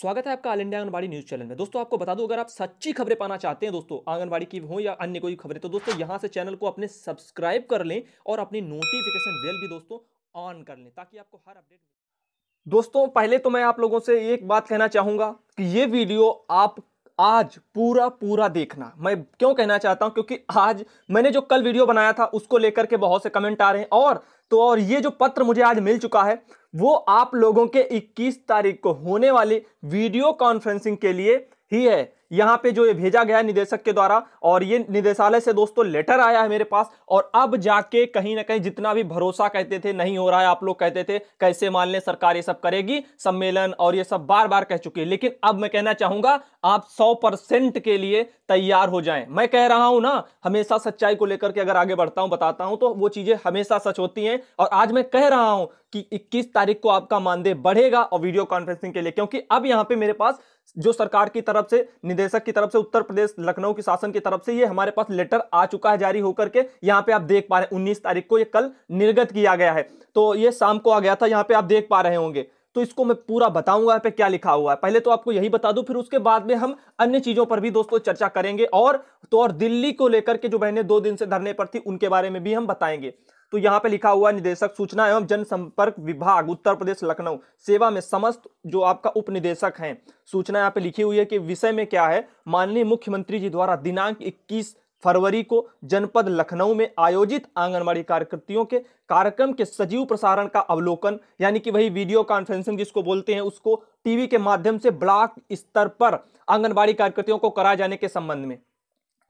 स्वागत है आपका all India Anganwadi news channel में दोस्तों आपको बता दूं अगर आप सच्ची खबरें पाना चाहते हैं दोस्तों आंगनबाड़ी की हो या अन्य कोई खबरें तो दोस्तों यहां से चैनल को अपने सब्सक्राइब कर लें और अपनी नोटिफिकेशन बेल भी दोस्तों ऑन कर लें ताकि आपको हर अपडेट दोस्तों पहले तो मैं आप लोगों से एक बात कहना चाहूंगा कि ये वीडियो आप आज पूरा पूरा देखना मैं क्यों कहना चाहता हूं क्योंकि आज मैंने जो कल वीडियो बनाया था उसको लेकर के बहुत से कमेंट आ रहे हैं और तो और ये जो पत्र मुझे आज मिल चुका है वो आप लोगों के 21 तारीख को होने वाली वीडियो कॉन्फ्रेंसिंग के लिए ही है यहाँ पे जो ये भेजा गया है निदेशक के द्वारा और ये निदेशालय से दोस्तों लेटर आया है मेरे पास और अब जाके कहीं ना कहीं जितना भी भरोसा कहते थे नहीं हो रहा है आप लोग कहते थे कैसे मान लें सरकार ये सब करेगी सम्मेलन और ये सब बार बार कह चुके लेकिन अब मैं कहना चाहूंगा आप सौ परसेंट के लिए तैयार हो जाए मैं कह रहा हूं ना हमेशा सच्चाई को लेकर के अगर आगे बढ़ता हूं बताता हूं तो वो चीजें हमेशा सच होती हैं और आज मैं कह रहा हूं कि 21 तारीख को आपका मानदेय बढ़ेगा और वीडियो कॉन्फ्रेंसिंग के लिए क्योंकि अब यहां पे मेरे पास जो सरकार की तरफ से निदेशक की तरफ से उत्तर प्रदेश लखनऊ के शासन की तरफ से ये हमारे पास लेटर आ चुका है जारी होकर के यहाँ पे आप देख पा रहे हैं उन्नीस तारीख को ये कल निर्गत किया गया है तो ये शाम को आ गया था यहाँ पे आप देख पा रहे होंगे तो इसको मैं पूरा बताऊंगा पे क्या लिखा हुआ है पहले तो आपको यही बता दूं फिर उसके बाद में हम अन्य चीजों पर भी दोस्तों चर्चा करेंगे और तो और दिल्ली को लेकर के जो बहने दो दिन से धरने पर थी उनके बारे में भी हम बताएंगे तो यहाँ पे लिखा हुआ निदेशक सूचना एवं जनसंपर्क विभाग उत्तर प्रदेश लखनऊ सेवा में समस्त जो आपका उप निदेशक हैं सूचना यहाँ पे लिखी हुई है कि विषय में क्या है माननीय मुख्यमंत्री जी द्वारा दिनांक इक्कीस फरवरी को जनपद लखनऊ में आयोजित आंगनबाड़ी कार्यकर्तियों के कार्यक्रम के सजीव प्रसारण का अवलोकन यानी कि वही वीडियो कॉन्फ्रेंसिंग जिसको बोलते हैं उसको टीवी के माध्यम से ब्लॉक स्तर पर आंगनबाड़ी कार्यकर्तियों को कराए जाने के संबंध में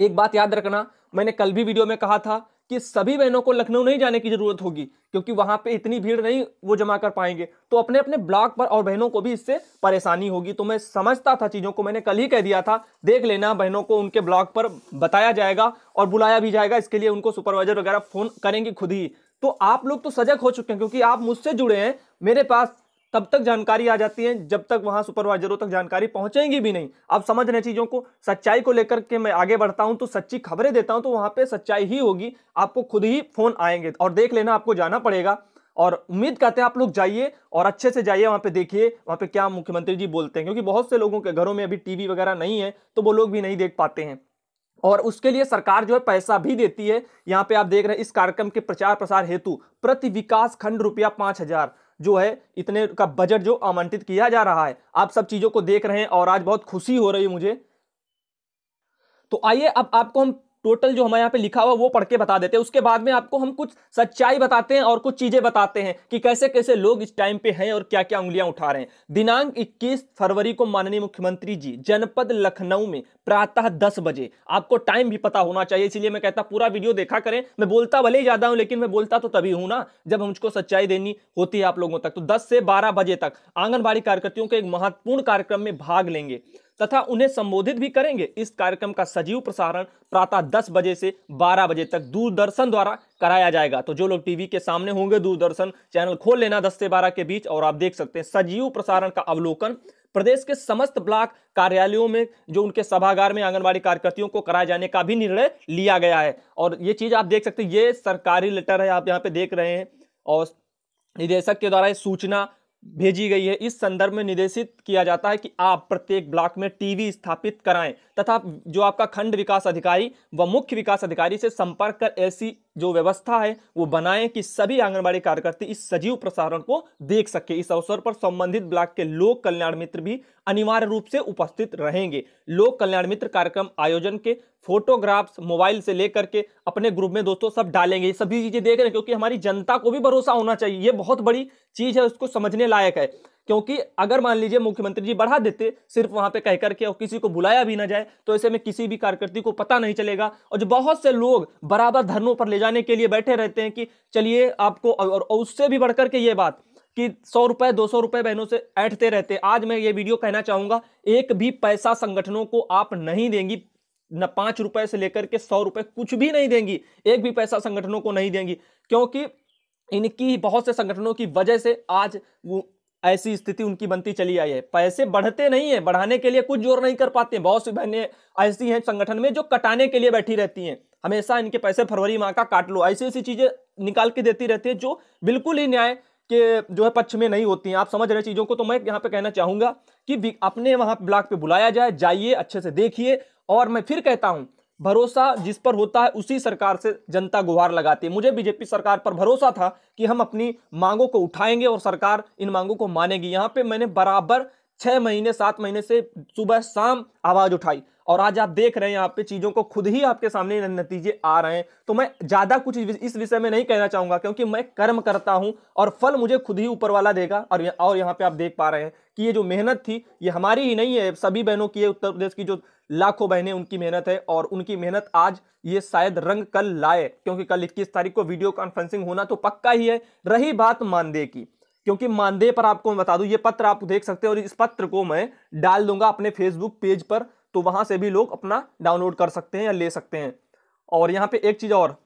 एक बात याद रखना मैंने कल भी वीडियो में कहा था कि सभी बहनों को लखनऊ नहीं जाने की ज़रूरत होगी क्योंकि वहां पे इतनी भीड़ नहीं वो जमा कर पाएंगे तो अपने अपने ब्लॉक पर और बहनों को भी इससे परेशानी होगी तो मैं समझता था चीज़ों को मैंने कल ही कह दिया था देख लेना बहनों को उनके ब्लॉक पर बताया जाएगा और बुलाया भी जाएगा इसके लिए उनको सुपरवाइजर वगैरह फ़ोन करेंगे खुद ही तो आप लोग तो सजग हो चुके हैं क्योंकि आप मुझसे जुड़े हैं मेरे पास तब तक जानकारी आ जाती है जब तक वहां सुपरवाइजरों तक जानकारी पहुंचेगी भी नहीं अब समझ रहे चीज़ों को सच्चाई को लेकर के मैं आगे बढ़ता हूं तो सच्ची खबरें देता हूं तो वहां पे सच्चाई ही होगी आपको खुद ही फोन आएंगे और देख लेना आपको जाना पड़ेगा और उम्मीद करते हैं आप लोग जाइए और अच्छे से जाइए वहाँ पे देखिए वहाँ पे क्या मुख्यमंत्री जी बोलते हैं क्योंकि बहुत से लोगों के घरों में अभी टीवी वगैरह नहीं है तो वो लोग भी नहीं देख पाते हैं और उसके लिए सरकार जो है पैसा भी देती है यहाँ पे आप देख रहे हैं इस कार्यक्रम के प्रचार प्रसार हेतु प्रति विकास खंड रुपया पाँच हज़ार जो है इतने का बजट जो आवंटित किया जा रहा है आप सब चीज़ों को देख रहे हैं और आज बहुत खुशी हो रही है मुझे तो आइए अब आपको हम टोटल जो हमारे यहाँ पे लिखा हुआ वो पढ़ के बता देते हैं उसके बाद में आपको हम कुछ सच्चाई बताते हैं और कुछ चीज़ें बताते हैं कि कैसे कैसे लोग इस टाइम पे हैं और क्या क्या उंगलियां उठा रहे हैं दिनांक 21 फरवरी को माननीय मुख्यमंत्री जी जनपद लखनऊ में प्रातः दस बजे आपको टाइम भी पता होना चाहिए इसलिए मैं कहता पूरा वीडियो देखा करें मैं बोलता भले ही ज़्यादा हूं लेकिन मैं बोलता तो तभी हूं ना जब मुझको सच्चाई देनी होती है आप लोगों तक तो दस से बारह बजे तक आंगनबाड़ी कार्यकर्तियों के एक महत्वपूर्ण कार्यक्रम में भाग लेंगे तथा उन्हें संबोधित भी करेंगे इस कार्यक्रम का सजीव प्रसारण प्रातः दस बजे से बारह बजे तक दूरदर्शन द्वारा कराया जाएगा तो जो लोग टीवी के सामने होंगे दूरदर्शन चैनल खोल लेना दस से बारह के बीच और आप देख सकते हैं सजीव प्रसारण का अवलोकन प्रदेश के समस्त ब्लॉक कार्यालयों में जो उनके सभागार में आंगनबाड़ी कार्यकर्तियों को कराए जाने का भी निर्णय लिया गया है और ये चीज़ आप देख सकते हैं ये सरकारी लेटर है आप यहाँ पे देख रहे हैं और निदेशक के द्वारा ये सूचना भेजी गई है इस संदर्भ में निर्देशित किया जाता है कि आप प्रत्येक ब्लॉक में टीवी स्थापित कराएं तथा जो आपका खंड विकास अधिकारी व मुख्य विकास अधिकारी से संपर्क कर ऐसी जो व्यवस्था है वो बनाएं कि सभी आंगनबाड़ी कार्यकर्ता इस सजीव प्रसारण को देख सके इस अवसर पर संबंधित ब्लॉक के लोक कल्याण मित्र भी अनिवार्य रूप से उपस्थित रहेंगे लोक कल्याण मित्र कार्यक्रम आयोजन के फोटोग्राफ्स मोबाइल से लेकर के अपने ग्रुप में दोस्तों सब डालेंगे सभी चीजें देख रहे हैं क्योंकि हमारी जनता को भी भरोसा होना चाहिए ये बहुत बड़ी चीज है उसको समझने लायक है क्योंकि अगर मान लीजिए मुख्यमंत्री जी बढ़ा देते सिर्फ वहां पे कहकर के और किसी को बुलाया भी ना जाए तो ऐसे में किसी भी कार्यकर्ती को पता नहीं चलेगा और जो बहुत से लोग बराबर धरनों पर ले जाने के लिए बैठे रहते हैं कि चलिए आपको और, और उससे भी बढ़कर के ये बात कि सौ रुपए दो सौ रुपए बहनों से ऐठते रहते आज मैं ये वीडियो कहना चाहूंगा एक भी पैसा संगठनों को आप नहीं देंगी न पांच रुपए से लेकर के सौ रुपए कुछ भी नहीं देंगी एक भी पैसा संगठनों को नहीं देंगी क्योंकि इनकी बहुत से संगठनों की वजह से आज ऐसी स्थिति उनकी बनती चली आई है पैसे बढ़ते नहीं है बढ़ाने के लिए कुछ जोर नहीं कर पाते हैं बहुत सी बहनें ऐसी हैं संगठन में जो कटाने के लिए बैठी रहती हैं हमेशा इनके पैसे फरवरी माह का काट लो ऐसी ऐसी चीज़ें निकाल के देती रहती है जो बिल्कुल ही न्याय के जो है पक्ष में नहीं होती हैं आप समझ रहे चीज़ों को तो मैं यहाँ पे कहना चाहूँगा कि अपने वहाँ ब्लॉक पे बुलाया जाए जाइए अच्छे से देखिए और मैं फिर कहता हूँ भरोसा जिस पर होता है उसी सरकार से जनता गुहार लगाती है मुझे बीजेपी सरकार पर भरोसा था कि हम अपनी मांगों को उठाएंगे और सरकार इन मांगों को मानेगी यहाँ पे मैंने बराबर छः महीने सात महीने से सुबह शाम आवाज़ उठाई और आज आप देख रहे हैं यहाँ पे चीज़ों को खुद ही आपके सामने नतीजे आ रहे हैं तो मैं ज़्यादा कुछ इस विषय में नहीं कहना चाहूँगा क्योंकि मैं कर्म करता हूँ और फल मुझे खुद ही ऊपर वाला देगा और यह, और यहाँ पे आप देख पा रहे हैं कि ये जो मेहनत थी ये हमारी ही नहीं है सभी बहनों की है उत्तर प्रदेश की जो लाखों बहनें उनकी मेहनत है और उनकी मेहनत आज ये शायद रंग कल लाए क्योंकि कल इक्कीस तारीख को वीडियो कॉन्फ्रेंसिंग होना तो पक्का ही है रही बात मानदेय की क्योंकि मानदेय पर आपको मैं बता दूं ये पत्र आप देख सकते हैं और इस पत्र को मैं डाल दूंगा अपने फेसबुक पेज पर तो वहां से भी लोग अपना डाउनलोड कर सकते हैं या ले सकते हैं और यहाँ पे एक चीज़ और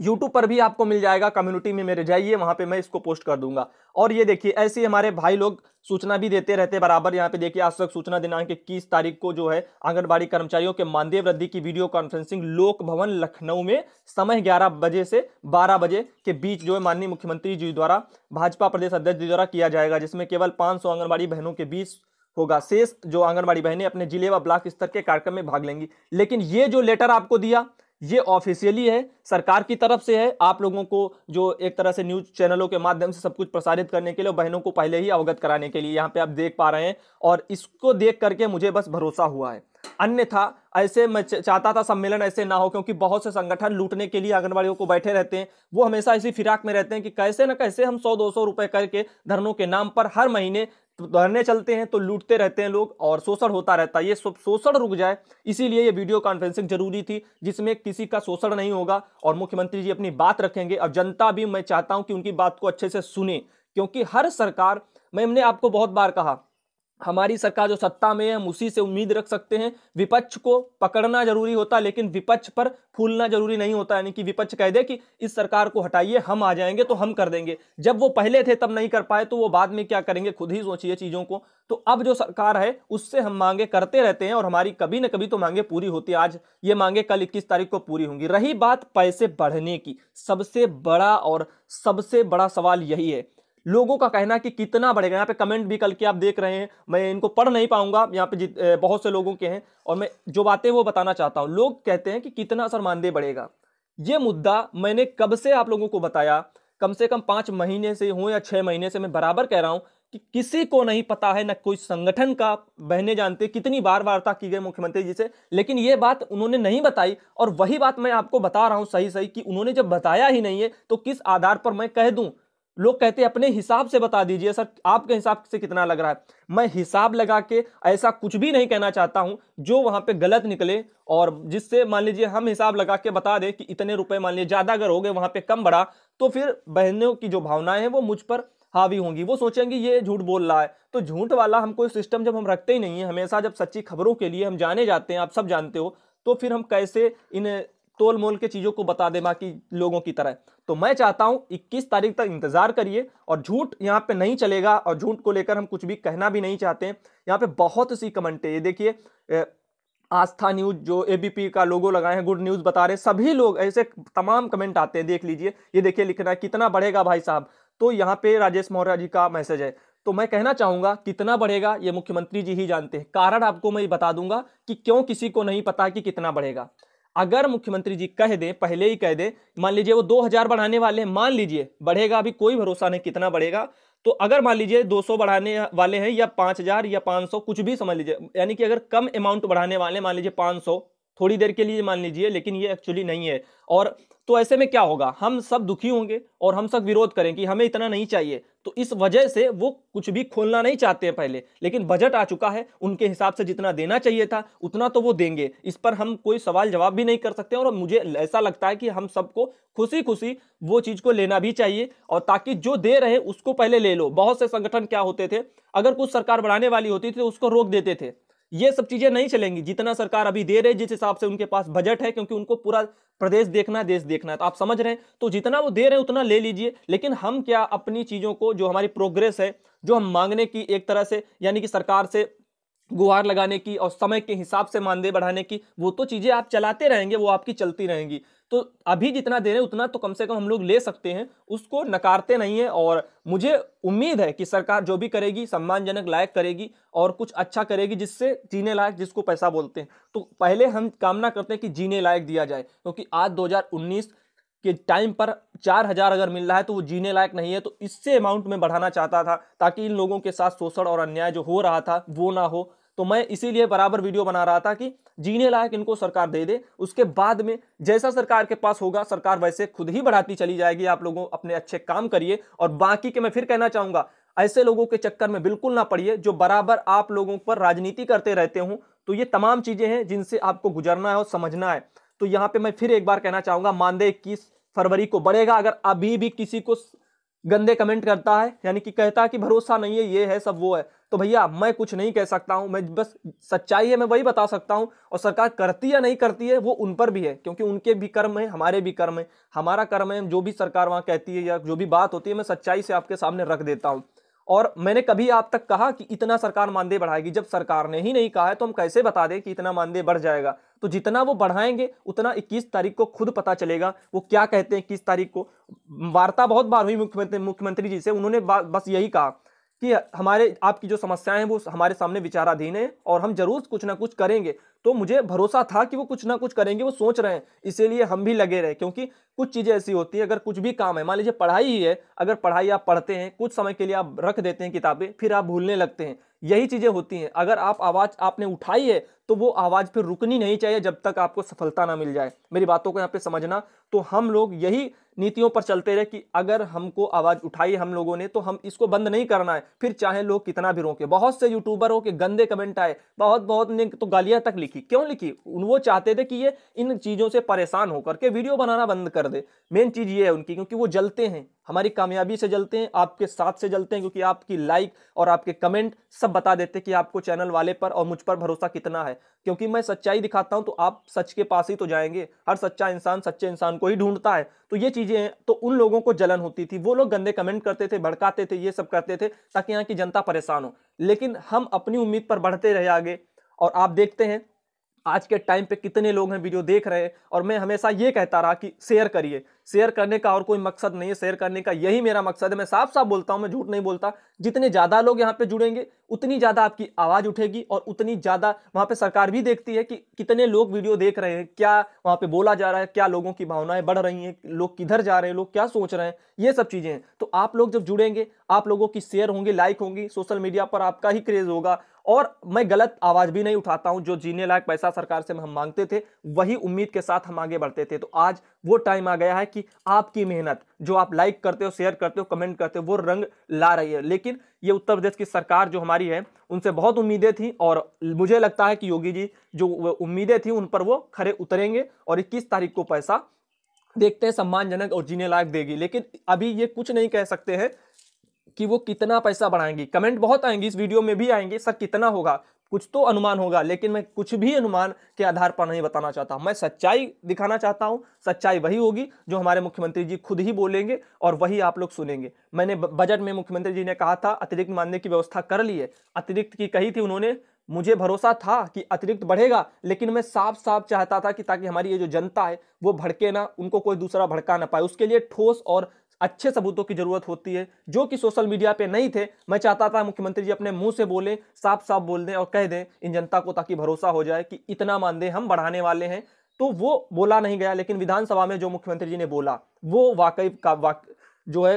यूट्यूब पर भी आपको मिल जाएगा कम्युनिटी में मेरे जाइए वहाँ पे मैं इसको पोस्ट कर दूंगा और ये देखिए ऐसे हमारे भाई लोग सूचना भी देते रहते बराबर यहाँ पे देखिए आज तक सूचना दिनांक इक्कीस तारीख को जो है आंगनबाड़ी कर्मचारियों के मानदेय वृद्धि की वीडियो कॉन्फ्रेंसिंग लोक भवन लखनऊ में समय ग्यारह बजे से बारह बजे के बीच जो है माननीय मुख्यमंत्री जी द्वारा भाजपा प्रदेश अध्यक्ष जी द्वारा किया जाएगा जिसमें केवल 500 आंगनबाड़ी बहनों के बीच होगा शेष जो आंगनबाड़ी बहनें अपने जिले व ब्लॉक स्तर के कार्यक्रम में भाग लेंगी लेकिन ये जो लेटर आपको दिया ये ऑफिशियली है सरकार की तरफ से है आप लोगों को जो एक तरह से न्यूज चैनलों के माध्यम से सब कुछ प्रसारित करने के लिए बहनों को पहले ही अवगत कराने के लिए यहाँ पे आप देख पा रहे हैं और इसको देख करके मुझे बस भरोसा हुआ है अन्यथा ऐसे मैं चाहता था सम्मेलन ऐसे ना हो क्योंकि बहुत से संगठन लूटने के लिए आंगनबाड़ियों को बैठे रहते हैं वो हमेशा इसी फिराक में रहते हैं कि कैसे ना कैसे हम सौ दो सौ रुपये करके धरनों के नाम पर हर महीने धरने तो चलते हैं तो लूटते रहते हैं लोग और शोषण होता रहता है ये सब शोषण रुक जाए इसीलिए ये वीडियो कॉन्फ्रेंसिंग जरूरी थी जिसमें किसी का शोषण नहीं होगा और मुख्यमंत्री जी अपनी बात रखेंगे और जनता भी मैं चाहता हूँ कि उनकी बात को अच्छे से सुने क्योंकि हर सरकार मैं हमने आपको बहुत बार कहा हमारी सरकार जो सत्ता में है हम उसी से उम्मीद रख सकते हैं विपक्ष को पकड़ना जरूरी होता है लेकिन विपक्ष पर फूलना जरूरी नहीं होता यानी कि विपक्ष कह दे कि इस सरकार को हटाइए हम आ जाएंगे तो हम कर देंगे जब वो पहले थे तब नहीं कर पाए तो वो बाद में क्या करेंगे खुद ही सोचिए चीज़ों को तो अब जो सरकार है उससे हम मांगे करते रहते हैं और हमारी कभी ना कभी तो मांगे पूरी होती है आज ये मांगे कल इक्कीस तारीख को पूरी होंगी रही बात पैसे बढ़ने की सबसे बड़ा और सबसे बड़ा सवाल यही है लोगों का कहना कि कितना बढ़ेगा यहाँ पे कमेंट भी कल के आप देख रहे हैं मैं इनको पढ़ नहीं पाऊंगा यहाँ पे बहुत से लोगों के हैं और मैं जो बातें वो बताना चाहता हूँ लोग कहते हैं कि कितना असर मानदेय बढ़ेगा ये मुद्दा मैंने कब से आप लोगों को बताया कम से कम पाँच महीने से हूँ या छः महीने से मैं बराबर कह रहा हूँ कि किसी को नहीं पता है न कोई संगठन का बहने जानते कितनी बार वार्ता की गई मुख्यमंत्री जी से लेकिन ये बात उन्होंने नहीं बताई और वही बात मैं आपको बता रहा हूँ सही सही कि उन्होंने जब बताया ही नहीं है तो किस आधार पर मैं कह दूँ लोग कहते हैं अपने हिसाब से बता दीजिए सर आपके हिसाब से कितना लग रहा है मैं हिसाब लगा के ऐसा कुछ भी नहीं कहना चाहता हूं जो वहां पे गलत निकले और जिससे मान लीजिए हम हिसाब लगा के बता दें कि इतने रुपए मान लीजिए ज़्यादा अगर हो गए वहां पे कम बढ़ा तो फिर बहनों की जो भावनाएं हैं वो मुझ पर हावी होंगी वो सोचेंगे ये झूठ बोल रहा है तो झूठ वाला हम कोई सिस्टम जब हम रखते ही नहीं है हमेशा जब सच्ची खबरों के लिए हम जाने जाते हैं आप सब जानते हो तो फिर हम कैसे इन तोल मोल के चीज़ों को बता दे बाकी लोगों की तरह तो मैं चाहता हूं 21 तारीख तक इंतज़ार करिए और झूठ यहां पे नहीं चलेगा और झूठ को लेकर हम कुछ भी कहना भी नहीं चाहते हैं यहाँ पे बहुत सी कमेंट है ये देखिए आस्था न्यूज़ जो एबीपी का लोगो लगाए हैं गुड न्यूज़ बता रहे सभी लोग ऐसे तमाम कमेंट आते हैं देख लीजिए ये देखिए लिख रहा है कितना बढ़ेगा भाई साहब तो यहाँ पे राजेश मौर्य जी का मैसेज है तो मैं कहना चाहूंगा कितना बढ़ेगा ये मुख्यमंत्री जी ही जानते हैं कारण आपको मैं बता दूंगा कि क्यों किसी को नहीं पता कि कितना बढ़ेगा अगर मुख्यमंत्री जी कह दे पहले ही कह दे मान लीजिए वो 2000 बढ़ाने वाले हैं मान लीजिए बढ़ेगा अभी कोई भरोसा नहीं कितना बढ़ेगा तो अगर मान लीजिए 200 बढ़ाने वाले हैं या 5000 या 500 कुछ भी समझ लीजिए यानी कि अगर कम अमाउंट बढ़ाने वाले मान लीजिए सौ थोड़ी देर के लिए मान लीजिए लेकिन ये एक्चुअली नहीं है और तो ऐसे में क्या होगा हम सब दुखी होंगे और हम सब विरोध करें कि हमें इतना नहीं चाहिए तो इस वजह से वो कुछ भी खोलना नहीं चाहते हैं पहले लेकिन बजट आ चुका है उनके हिसाब से जितना देना चाहिए था उतना तो वो देंगे इस पर हम कोई सवाल जवाब भी नहीं कर सकते और मुझे ऐसा लगता है कि हम सबको खुशी खुशी वो चीज़ को लेना भी चाहिए और ताकि जो दे रहे उसको पहले ले लो बहुत से संगठन क्या होते थे अगर कुछ सरकार बढ़ाने वाली होती थी तो उसको रोक देते थे ये सब चीजें नहीं चलेंगी जितना सरकार अभी दे रही है जिस हिसाब से उनके पास बजट है क्योंकि उनको पूरा प्रदेश देखना है देश देखना है तो आप समझ रहे हैं तो जितना वो दे रहे हैं उतना ले लीजिए लेकिन हम क्या अपनी चीज़ों को जो हमारी प्रोग्रेस है जो हम मांगने की एक तरह से यानी कि सरकार से गुहार लगाने की और समय के हिसाब से मानदेय बढ़ाने की वो तो चीज़ें आप चलाते रहेंगे वो आपकी चलती रहेंगी तो अभी जितना दे रहे हैं उतना तो कम से कम हम लोग ले सकते हैं उसको नकारते नहीं हैं और मुझे उम्मीद है कि सरकार जो भी करेगी सम्मानजनक लायक करेगी और कुछ अच्छा करेगी जिससे जीने लायक जिसको पैसा बोलते हैं तो पहले हम कामना करते हैं कि जीने लायक दिया जाए क्योंकि आज दो के टाइम पर चार हज़ार अगर मिल रहा है तो वो जीने लायक नहीं है तो इससे अमाउंट में बढ़ाना चाहता था ताकि इन लोगों के साथ शोषण और अन्याय जो हो रहा था वो ना हो तो मैं इसीलिए बराबर वीडियो बना रहा था कि जीने लायक इनको सरकार दे दे उसके बाद में जैसा सरकार के पास होगा सरकार वैसे खुद ही बढ़ाती चली जाएगी आप लोगों अपने अच्छे काम करिए और बाकी के मैं फिर कहना चाहूँगा ऐसे लोगों के चक्कर में बिल्कुल ना पड़िए जो बराबर आप लोगों पर राजनीति करते रहते हों तो ये तमाम चीज़ें हैं जिनसे आपको गुजरना है और समझना है तो यहाँ पे मैं फिर एक बार कहना चाहूँगा मानदेय इक्कीस फरवरी को बढ़ेगा अगर अभी भी किसी को गंदे कमेंट करता है यानी कि कहता है कि भरोसा नहीं है ये है सब वो है तो भैया मैं कुछ नहीं कह सकता हूँ मैं बस सच्चाई है मैं वही बता सकता हूँ और सरकार करती या नहीं करती है वो उन पर भी है क्योंकि उनके भी कर्म है हमारे भी कर्म है हमारा कर्म है जो भी सरकार वहाँ कहती है या जो भी बात होती है मैं सच्चाई से आपके सामने रख देता हूँ और मैंने कभी आप तक कहा कि इतना सरकार मानदेय बढ़ाएगी जब सरकार ने ही नहीं कहा है तो हम कैसे बता दें कि इतना मानदेय बढ़ जाएगा तो जितना वो बढ़ाएंगे उतना 21 तारीख को खुद पता चलेगा वो क्या कहते हैं इक्कीस तारीख को वार्ता बहुत बार हुई मुख्यमंत्री मुख्यमंत्री जी से उन्होंने बस यही कहा कि हमारे आपकी जो समस्याएं हैं वो हमारे सामने विचाराधीन है और हम जरूर कुछ ना कुछ करेंगे तो मुझे भरोसा था कि वो कुछ ना कुछ करेंगे वो सोच रहे हैं इसीलिए हम भी लगे रहे क्योंकि कुछ चीज़ें ऐसी होती है अगर कुछ भी काम है मान लीजिए पढ़ाई ही है अगर पढ़ाई आप पढ़ते हैं कुछ समय के लिए आप रख देते हैं किताबें फिर आप भूलने लगते हैं यही चीज़ें होती हैं अगर आप आवाज़ आपने उठाई है तो वो आवाज़ फिर रुकनी नहीं चाहिए जब तक आपको सफलता ना मिल जाए मेरी बातों को यहाँ पे समझना तो हम लोग यही नीतियों पर चलते रहे कि अगर हमको आवाज़ उठाई हम लोगों ने तो हम इसको बंद नहीं करना है फिर चाहे लोग कितना भी रोके बहुत से यूट्यूबर हो के गंदे कमेंट आए बहुत बहुत ने तो गालियाँ तक लिखी क्यों लिखी वो चाहते थे कि ये इन चीज़ों से परेशान होकर के वीडियो बनाना बंद कर दे मेन चीज़ ये है उनकी क्योंकि वो जलते हैं हमारी कामयाबी से जलते हैं आपके साथ से जलते हैं क्योंकि आपकी लाइक और आपके कमेंट सब बता देते कि आपको चैनल वाले पर और मुझ पर भरोसा कितना है है क्योंकि मैं सच्चाई दिखाता हूं तो आप सच के पास ही तो जाएंगे हर सच्चा इंसान सच्चे इंसान को ही ढूंढता है तो ये चीज़ें तो उन लोगों को जलन होती थी वो लोग गंदे कमेंट करते थे भड़काते थे ये सब करते थे ताकि यहाँ की जनता परेशान हो लेकिन हम अपनी उम्मीद पर बढ़ते रहे आगे और आप देखते हैं आज के टाइम पे कितने लोग हैं वीडियो देख रहे हैं और मैं हमेशा ये कहता रहा कि शेयर करिए शेयर करने का और कोई मकसद नहीं है शेयर करने का यही मेरा मकसद है मैं साफ साफ बोलता हूँ मैं झूठ नहीं बोलता जितने ज़्यादा लोग यहाँ पे जुड़ेंगे उतनी ज़्यादा आपकी आवाज़ उठेगी और उतनी ज़्यादा वहाँ पर सरकार भी देखती है कि कितने लोग वीडियो देख रहे हैं क्या वहाँ पर बोला जा रहा है क्या लोगों की भावनाएँ बढ़ रही हैं लोग किधर जा रहे हैं लोग क्या सोच रहे हैं ये सब चीज़ें हैं तो आप लोग जब जुड़ेंगे आप लोगों की शेयर होंगी लाइक होंगी सोशल मीडिया पर आपका ही क्रेज़ होगा और मैं गलत आवाज भी नहीं उठाता हूं जो जीने लायक पैसा सरकार से हम मांगते थे वही उम्मीद के साथ हम आगे बढ़ते थे तो आज वो टाइम आ गया है कि आपकी मेहनत जो आप लाइक करते हो शेयर करते हो कमेंट करते हो वो रंग ला रही है लेकिन ये उत्तर प्रदेश की सरकार जो हमारी है उनसे बहुत उम्मीदें थी और मुझे लगता है कि योगी जी जो उम्मीदें थी उन पर वो खड़े उतरेंगे और इक्कीस तारीख को पैसा देखते हैं सम्मानजनक और जीने लायक देगी लेकिन अभी ये कुछ नहीं कह सकते हैं कि वो कितना पैसा बढ़ाएंगी कमेंट बहुत आएंगे इस वीडियो में भी आएंगे सर कितना होगा कुछ तो अनुमान होगा लेकिन मैं कुछ भी अनुमान के आधार पर नहीं बताना चाहता हूं मैं सच्चाई दिखाना चाहता हूं सच्चाई वही होगी जो हमारे मुख्यमंत्री जी खुद ही बोलेंगे और वही आप लोग सुनेंगे मैंने बजट में मुख्यमंत्री जी ने कहा था अतिरिक्त मानने की व्यवस्था कर ली है अतिरिक्त की कही थी उन्होंने मुझे भरोसा था कि अतिरिक्त बढ़ेगा लेकिन मैं साफ साफ चाहता था कि ताकि हमारी ये जो जनता है वो भड़के ना उनको कोई दूसरा भड़का ना पाए उसके लिए ठोस और अच्छे सबूतों की जरूरत होती है जो कि सोशल मीडिया पे नहीं थे मैं चाहता था मुख्यमंत्री जी अपने मुंह से बोलें साफ साफ बोल दें और कह दें इन जनता को ताकि भरोसा हो जाए कि इतना मानदेय हम बढ़ाने वाले हैं तो वो बोला नहीं गया लेकिन विधानसभा में जो मुख्यमंत्री जी ने बोला वो वाकई का वाक जो है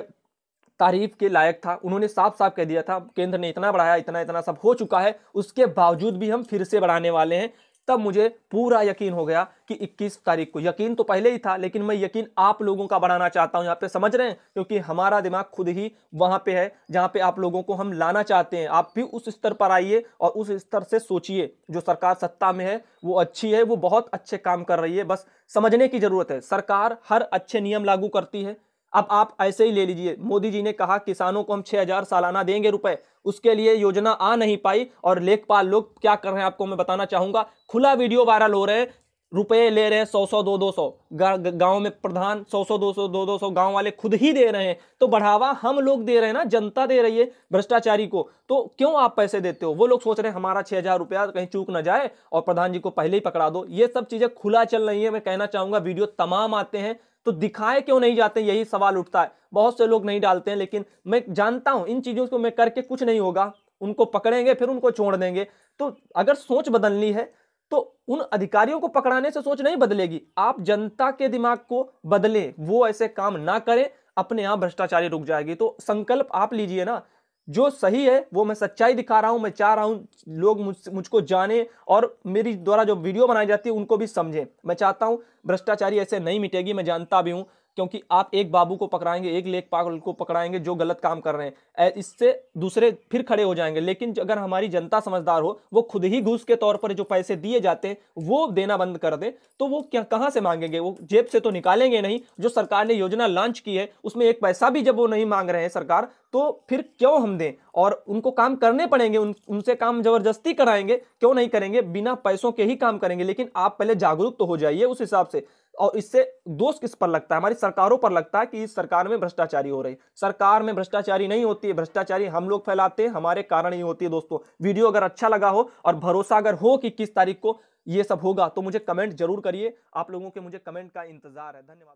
तारीफ के लायक था उन्होंने साफ साफ कह दिया था केंद्र ने इतना बढ़ाया इतना इतना सब हो चुका है उसके बावजूद भी हम फिर से बढ़ाने वाले हैं तब मुझे पूरा यकीन हो गया कि 21 तारीख को यकीन तो पहले ही था लेकिन मैं यकीन आप लोगों का बढ़ाना चाहता हूं यहाँ पे समझ रहे हैं क्योंकि हमारा दिमाग खुद ही वहां पे है जहां पे आप लोगों को हम लाना चाहते हैं आप भी उस स्तर पर आइए और उस स्तर से सोचिए जो सरकार सत्ता में है वो अच्छी है वो बहुत अच्छे काम कर रही है बस समझने की ज़रूरत है सरकार हर अच्छे नियम लागू करती है अब आप ऐसे ही ले लीजिए मोदी जी ने कहा किसानों को हम छः हज़ार सालाना देंगे रुपए उसके लिए योजना आ नहीं पाई और लेखपाल लोग क्या कर रहे हैं आपको मैं बताना चाहूंगा खुला वीडियो वायरल हो रहे हैं रुपए ले रहे हैं सौ सौ दो दो सौ गाँव में प्रधान सौ सौ दो सौ दो दो सौ गाँव वाले खुद ही दे रहे हैं तो बढ़ावा हम लोग दे रहे हैं ना जनता दे रही है भ्रष्टाचारी को तो क्यों आप पैसे देते हो वो लोग सोच रहे हैं हमारा छः हज़ार रुपया कहीं चूक ना जाए और प्रधान जी को पहले ही पकड़ा दो ये सब चीज़ें खुला चल रही है मैं कहना चाहूँगा वीडियो तमाम आते हैं तो दिखाए क्यों नहीं जाते यही सवाल उठता है बहुत से लोग नहीं डालते हैं लेकिन मैं जानता हूं इन चीज़ों को मैं करके कुछ नहीं होगा उनको पकड़ेंगे फिर उनको छोड़ देंगे तो अगर सोच बदलनी है तो उन अधिकारियों को पकड़ाने से सोच नहीं बदलेगी आप जनता के दिमाग को बदलें वो ऐसे काम ना करें अपने यहां भ्रष्टाचारी रुक जाएगी तो संकल्प आप लीजिए ना जो सही है वो मैं सच्चाई दिखा रहा हूँ मैं चाह रहा हूँ लोग मुझ मुझको जाने और मेरी द्वारा जो वीडियो बनाई जाती है उनको भी समझें मैं चाहता हूँ भ्रष्टाचारी ऐसे नहीं मिटेगी मैं जानता भी हूँ क्योंकि आप एक बाबू को पकड़ाएंगे एक लेखपाल को पकड़ाएंगे जो गलत काम कर रहे हैं इससे दूसरे फिर खड़े हो जाएंगे लेकिन अगर हमारी जनता समझदार हो वो खुद ही घूस के तौर पर जो पैसे दिए जाते हैं वो देना बंद कर दे तो वो क्या कहाँ से मांगेंगे वो जेब से तो निकालेंगे नहीं जो सरकार ने योजना लॉन्च की है उसमें एक पैसा भी जब वो नहीं मांग रहे हैं सरकार तो फिर क्यों हम दें और उनको काम करने पड़ेंगे उन उनसे काम जबरदस्ती कराएंगे क्यों नहीं करेंगे बिना पैसों के ही काम करेंगे लेकिन आप पहले जागरूक तो हो जाइए उस हिसाब से और इससे दोष किस पर लगता है हमारी सरकारों पर लगता है कि इस सरकार में भ्रष्टाचारी हो रही है सरकार में भ्रष्टाचारी नहीं होती है भ्रष्टाचारी हम लोग फैलाते हैं हमारे कारण ही होती है दोस्तों वीडियो अगर अच्छा लगा हो और भरोसा अगर हो कि किस तारीख को ये सब होगा तो मुझे कमेंट जरूर करिए आप लोगों के मुझे कमेंट का इंतजार है धन्यवाद